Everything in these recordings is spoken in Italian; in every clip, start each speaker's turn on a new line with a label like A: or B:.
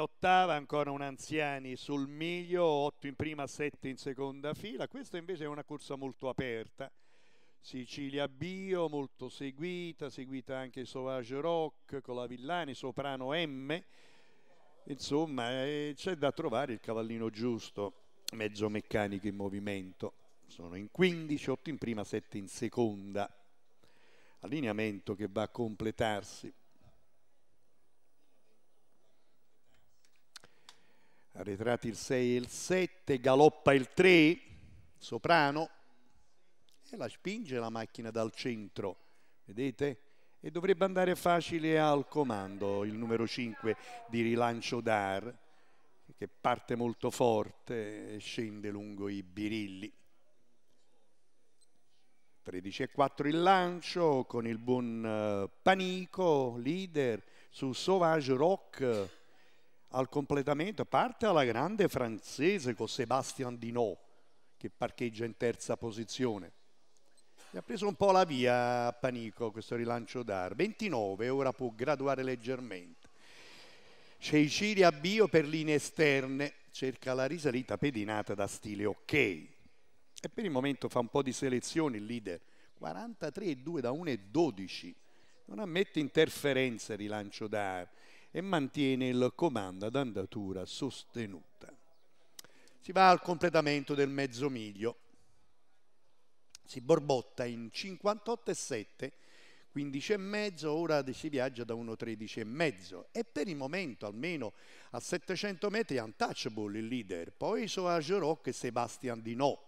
A: questa ottava, ancora un Anziani sul miglio, 8 in prima, 7 in seconda fila. Questa invece è una corsa molto aperta. Sicilia Bio, molto seguita, seguita anche Sauvage Rock con la Villani, Soprano M. Insomma, eh, c'è da trovare il cavallino giusto, mezzo meccanico in movimento. Sono in 15, 8 in prima, 7 in seconda. Allineamento che va a completarsi arretrati il 6 e il 7, galoppa il 3, soprano, e la spinge la macchina dal centro, vedete? E dovrebbe andare facile al comando il numero 5 di rilancio d'Ar, che parte molto forte e scende lungo i birilli. 13 e 4 il lancio con il buon eh, Panico, leader su Sauvage Rock al completamento parte alla grande francese con Sebastian Dino che parcheggia in terza posizione. Gli ha preso un po' la via a Panico questo rilancio d'ar. 29, ora può graduare leggermente. Ceiciri a bio per linee esterne, cerca la risalita pedinata da stile ok. E per il momento fa un po' di selezione il leader. 43,2 da 1,12. Non ammette interferenze rilancio d'ar e mantiene il comando ad andatura sostenuta. Si va al completamento del mezzo miglio. Si borbotta in 58,7, 15 e mezzo, ora si viaggia da 1,13 e mezzo e per il momento almeno a 700 metri è untouchable il leader, poi Soage Rock e Sebastian Dino.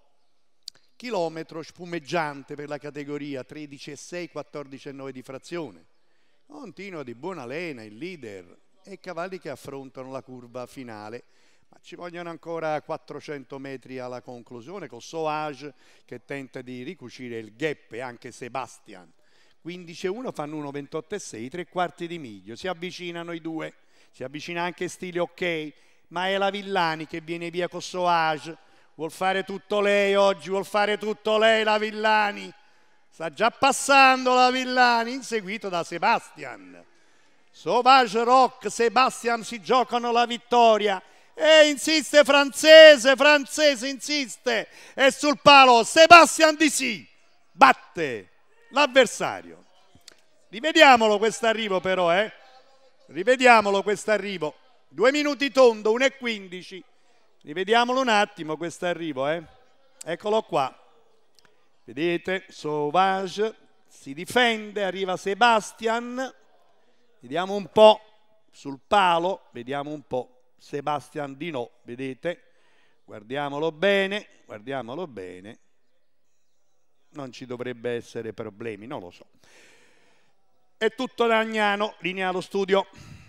A: chilometro spumeggiante per la categoria 13,6, 14,9 di frazione. Continua di buona lena il leader e i cavalli che affrontano la curva finale. Ma ci vogliono ancora 400 metri alla conclusione con Soage che tenta di ricucire il gap e anche Sebastian. 15-1 fanno 1,28,6, tre quarti di miglio. Si avvicinano i due, si avvicina anche Stile Ok, ma è la Villani che viene via con Soage. Vuol fare tutto lei oggi, vuol fare tutto lei la Villani Sta già passando la Villani, inseguito da Sebastian. Sauvage Rock, Sebastian si giocano la vittoria. E insiste francese, francese insiste. E sul palo Sebastian Di Sì batte l'avversario. Rivediamolo quest'arrivo però, eh. Rivediamolo quest'arrivo Due minuti tondo, 1 e 15 Rivediamolo un attimo questo arrivo, eh. Eccolo qua. Vedete, Sauvage si difende, arriva Sebastian, vediamo un po' sul palo, vediamo un po' Sebastian di no, vedete? Guardiamolo bene, guardiamolo bene. Non ci dovrebbe essere problemi, non lo so. È tutto da Agnano, linea allo studio.